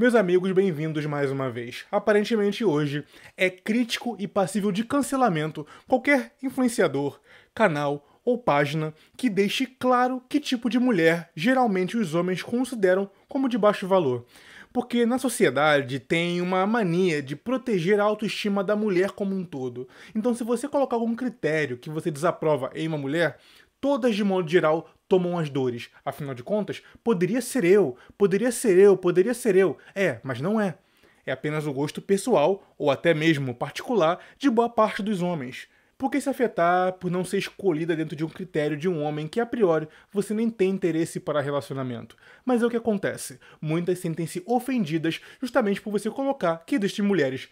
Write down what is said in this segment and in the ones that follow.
Meus amigos, bem-vindos mais uma vez. Aparentemente hoje é crítico e passível de cancelamento qualquer influenciador, canal ou página que deixe claro que tipo de mulher geralmente os homens consideram como de baixo valor. Porque na sociedade tem uma mania de proteger a autoestima da mulher como um todo. Então, se você colocar algum critério que você desaprova em uma mulher, todas de modo geral tomam as dores. Afinal de contas, poderia ser eu, poderia ser eu, poderia ser eu. É, mas não é. É apenas o gosto pessoal, ou até mesmo particular, de boa parte dos homens. Por que se afetar por não ser escolhida dentro de um critério de um homem que a priori você nem tem interesse para relacionamento? Mas é o que acontece. Muitas sentem-se ofendidas justamente por você colocar que existem mulheres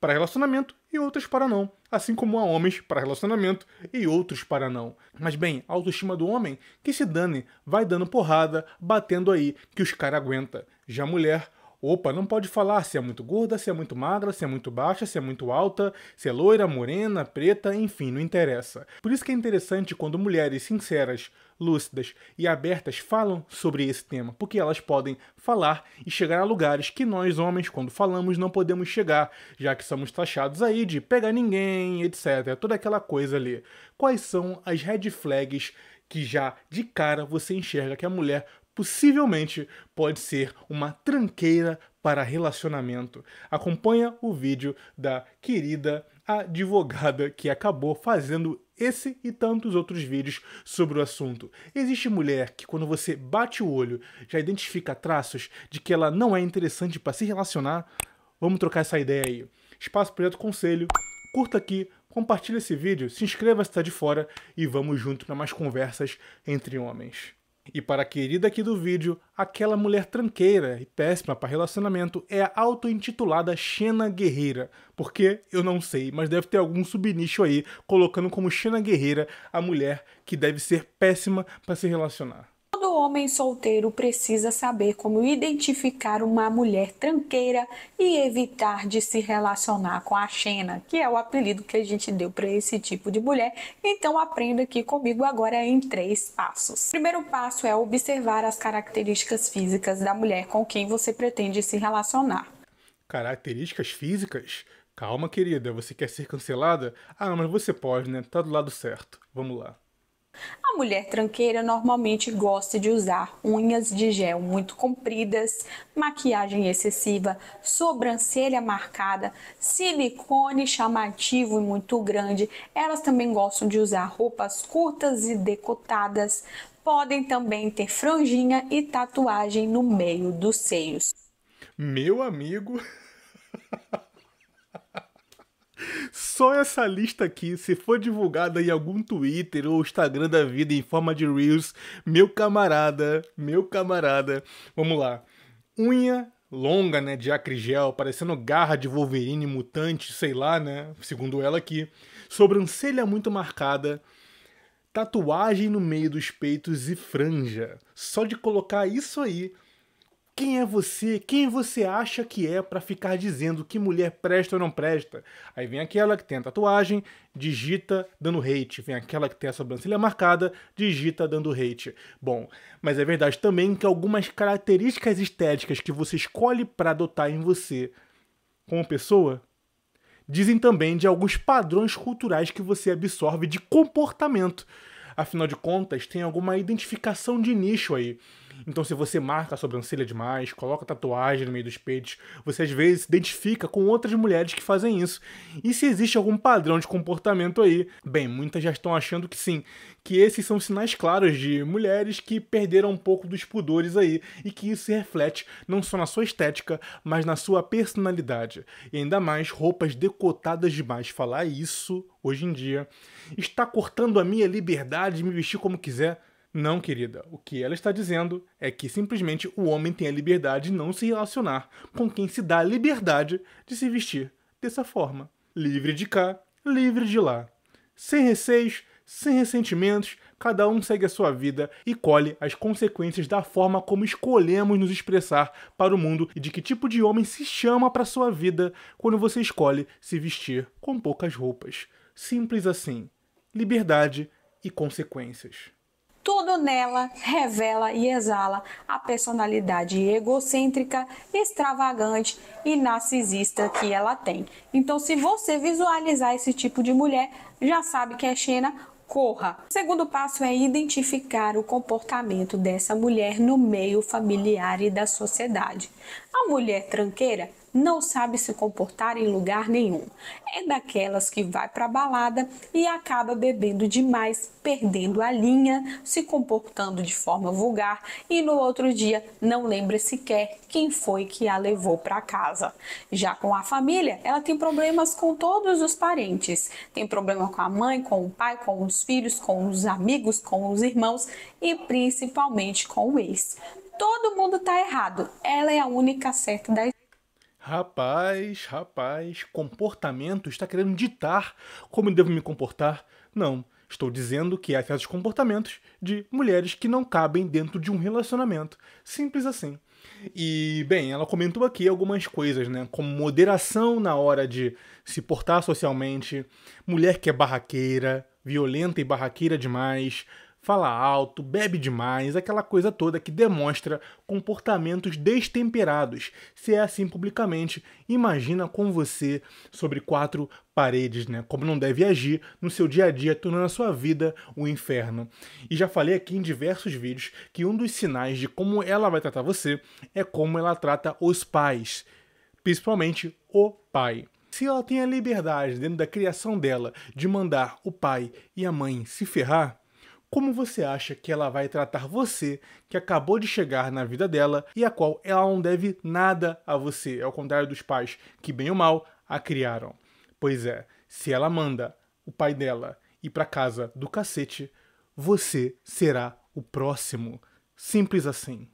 para relacionamento e outras para não, assim como há homens para relacionamento e outros para não. Mas bem, a autoestima do homem que se dane, vai dando porrada, batendo aí que os caras aguenta. Já a mulher Opa, não pode falar se é muito gorda, se é muito magra, se é muito baixa, se é muito alta, se é loira, morena, preta, enfim, não interessa. Por isso que é interessante quando mulheres sinceras, lúcidas e abertas falam sobre esse tema, porque elas podem falar e chegar a lugares que nós homens, quando falamos, não podemos chegar, já que somos taxados aí de pegar ninguém, etc. Toda aquela coisa ali. Quais são as red flags que já de cara você enxerga que a mulher possivelmente pode ser uma tranqueira para relacionamento. Acompanha o vídeo da querida advogada que acabou fazendo esse e tantos outros vídeos sobre o assunto. Existe mulher que, quando você bate o olho, já identifica traços de que ela não é interessante para se relacionar? Vamos trocar essa ideia aí. Espaço Projeto Conselho, curta aqui, compartilha esse vídeo, se inscreva se está de fora e vamos junto para mais conversas entre homens. E para a querida aqui do vídeo, aquela mulher tranqueira e péssima para relacionamento é a auto-intitulada Xena Guerreira. Porque eu não sei, mas deve ter algum subnicho aí colocando como Xena Guerreira a mulher que deve ser péssima para se relacionar. O homem solteiro precisa saber como identificar uma mulher tranqueira e evitar de se relacionar com a Xena, que é o apelido que a gente deu para esse tipo de mulher. Então aprenda aqui comigo agora em três passos. O primeiro passo é observar as características físicas da mulher com quem você pretende se relacionar. Características físicas? Calma, querida, você quer ser cancelada? Ah, mas você pode, né? Tá do lado certo. Vamos lá. A mulher tranqueira normalmente gosta de usar unhas de gel muito compridas, maquiagem excessiva, sobrancelha marcada, silicone chamativo e muito grande. Elas também gostam de usar roupas curtas e decotadas. Podem também ter franjinha e tatuagem no meio dos seios. Meu amigo. Só essa lista aqui, se for divulgada em algum Twitter ou Instagram da vida em forma de Reels, meu camarada, meu camarada, vamos lá. Unha longa, né, de acrigel, parecendo garra de Wolverine mutante, sei lá, né, segundo ela aqui. Sobrancelha muito marcada, tatuagem no meio dos peitos e franja. Só de colocar isso aí, quem é você? Quem você acha que é para ficar dizendo que mulher presta ou não presta? Aí vem aquela que tem a tatuagem, digita dando hate. Vem aquela que tem a sobrancelha marcada, digita dando hate. Bom, mas é verdade também que algumas características estéticas que você escolhe para adotar em você como pessoa dizem também de alguns padrões culturais que você absorve de comportamento. Afinal de contas, tem alguma identificação de nicho aí. Então, se você marca a sobrancelha demais, coloca tatuagem no meio dos peitos, você às vezes se identifica com outras mulheres que fazem isso. E se existe algum padrão de comportamento aí? Bem, muitas já estão achando que sim, que esses são sinais claros de mulheres que perderam um pouco dos pudores aí e que isso se reflete não só na sua estética, mas na sua personalidade. E ainda mais roupas decotadas demais. Falar isso hoje em dia está cortando a minha liberdade de me vestir como quiser. Não, querida. O que ela está dizendo é que simplesmente o homem tem a liberdade de não se relacionar com quem se dá a liberdade de se vestir dessa forma. Livre de cá, livre de lá. Sem receios, sem ressentimentos, cada um segue a sua vida e colhe as consequências da forma como escolhemos nos expressar para o mundo e de que tipo de homem se chama para sua vida quando você escolhe se vestir com poucas roupas. Simples assim. Liberdade e consequências. Tudo nela revela e exala a personalidade egocêntrica, extravagante e narcisista que ela tem. Então, se você visualizar esse tipo de mulher, já sabe que é Xena, corra. O segundo passo é identificar o comportamento dessa mulher no meio familiar e da sociedade. A mulher tranqueira não sabe se comportar em lugar nenhum. É daquelas que vai para balada e acaba bebendo demais, perdendo a linha, se comportando de forma vulgar e no outro dia não lembra sequer quem foi que a levou para casa. Já com a família, ela tem problemas com todos os parentes. Tem problema com a mãe, com o pai, com os filhos, com os amigos, com os irmãos e principalmente com o ex. Todo mundo tá errado. Ela é a única certa da Rapaz, rapaz, comportamento está querendo ditar como eu devo me comportar? Não, estou dizendo que há certos comportamentos de mulheres que não cabem dentro de um relacionamento. Simples assim. E, bem, ela comentou aqui algumas coisas, né? Como moderação na hora de se portar socialmente, mulher que é barraqueira, violenta e barraqueira demais, fala alto, bebe demais, aquela coisa toda que demonstra comportamentos destemperados. Se é assim publicamente, imagina com você sobre quatro paredes, né? Como não deve agir no seu dia a dia, tornando a sua vida um inferno. E já falei aqui em diversos vídeos que um dos sinais de como ela vai tratar você é como ela trata os pais, principalmente o pai. Se ela tem a liberdade dentro da criação dela de mandar o pai e a mãe se ferrar, como você acha que ela vai tratar você que acabou de chegar na vida dela e a qual ela não deve nada a você, ao contrário dos pais que, bem ou mal, a criaram? Pois é, se ela manda o pai dela ir para casa do cacete, você será o próximo. Simples assim.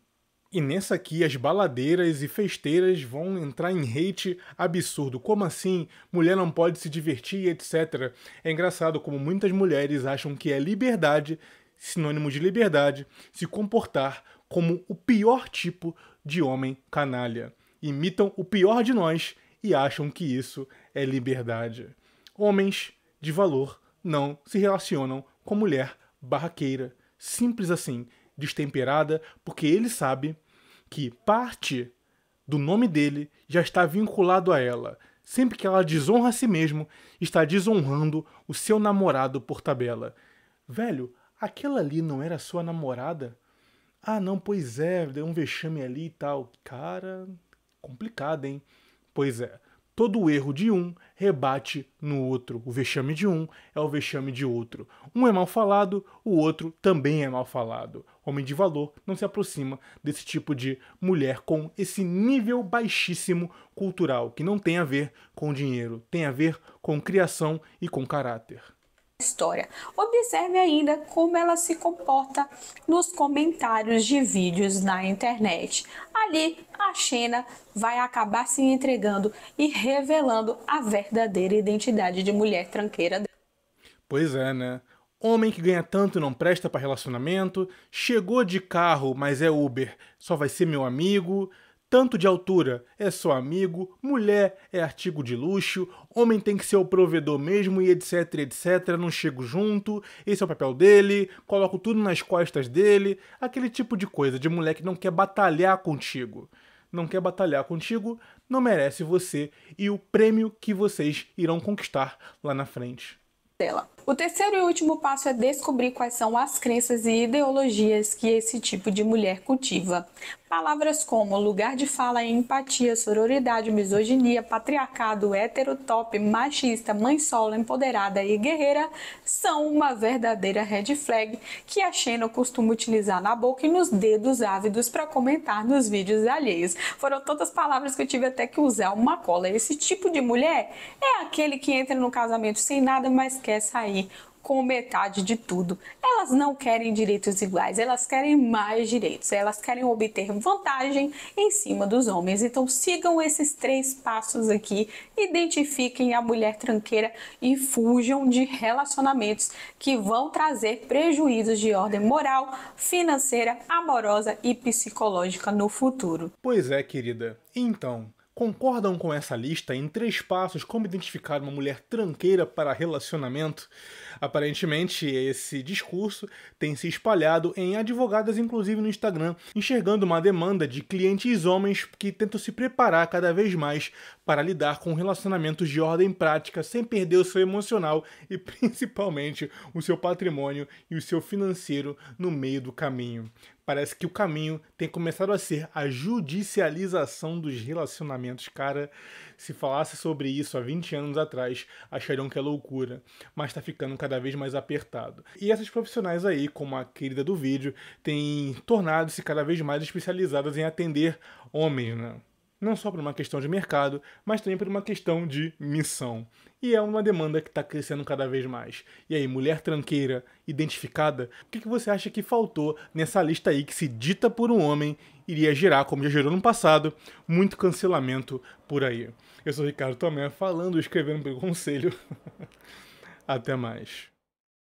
E nessa aqui, as baladeiras e festeiras vão entrar em hate absurdo. Como assim? Mulher não pode se divertir, etc. É engraçado como muitas mulheres acham que é liberdade, sinônimo de liberdade, se comportar como o pior tipo de homem canalha. Imitam o pior de nós e acham que isso é liberdade. Homens de valor não se relacionam com mulher barraqueira. Simples assim destemperada, porque ele sabe que parte do nome dele já está vinculado a ela. Sempre que ela desonra a si mesmo, está desonrando o seu namorado por tabela. Velho, aquela ali não era sua namorada? Ah, não, pois é, deu um vexame ali e tal. Cara, complicado, hein? Pois é. Todo o erro de um rebate no outro. O vexame de um é o vexame de outro. Um é mal falado, o outro também é mal falado. Homem de valor não se aproxima desse tipo de mulher com esse nível baixíssimo cultural, que não tem a ver com dinheiro, tem a ver com criação e com caráter história. Observe ainda como ela se comporta nos comentários de vídeos na internet. Ali, a Xena vai acabar se entregando e revelando a verdadeira identidade de mulher tranqueira. Pois é, né? Homem que ganha tanto e não presta para relacionamento, chegou de carro, mas é Uber, só vai ser meu amigo tanto de altura. É só amigo, mulher é artigo de luxo, homem tem que ser o provedor mesmo e etc, etc. Não chego junto, esse é o papel dele, coloco tudo nas costas dele. Aquele tipo de coisa de mulher que não quer batalhar contigo. Não quer batalhar contigo, não merece você e o prêmio que vocês irão conquistar lá na frente. Dela. O terceiro e último passo é descobrir quais são as crenças e ideologias que esse tipo de mulher cultiva. Palavras como lugar de fala em empatia, sororidade, misoginia, patriarcado, heterotop, machista, mãe sola, empoderada e guerreira são uma verdadeira red flag que a Xena costuma utilizar na boca e nos dedos ávidos para comentar nos vídeos alheios. Foram tantas palavras que eu tive até que usar uma cola. Esse tipo de mulher é aquele que entra no casamento sem nada, mas quer sair com metade de tudo. Elas não querem direitos iguais, elas querem mais direitos, elas querem obter vantagem em cima dos homens. Então sigam esses três passos aqui, identifiquem a mulher tranqueira e fujam de relacionamentos que vão trazer prejuízos de ordem moral, financeira, amorosa e psicológica no futuro. Pois é, querida. Então, concordam com essa lista em três passos como identificar uma mulher tranqueira para relacionamento? Aparentemente, esse discurso tem se espalhado em advogadas, inclusive no Instagram, enxergando uma demanda de clientes homens que tentam se preparar cada vez mais para lidar com relacionamentos de ordem prática sem perder o seu emocional e principalmente o seu patrimônio e o seu financeiro no meio do caminho. Parece que o caminho tem começado a ser a judicialização dos relacionamentos, cara. Se falasse sobre isso há 20 anos atrás, achariam que é loucura, mas está ficando cada cada vez mais apertado. E essas profissionais aí, como a querida do vídeo, têm tornado-se cada vez mais especializadas em atender homens, né? Não só por uma questão de mercado, mas também por uma questão de missão. E é uma demanda que está crescendo cada vez mais. E aí, mulher tranqueira, identificada, o que, que você acha que faltou nessa lista aí que se dita por um homem iria gerar, como já gerou no passado, muito cancelamento por aí? Eu sou o Ricardo Tomé, falando e escrevendo pelo conselho. Até mais.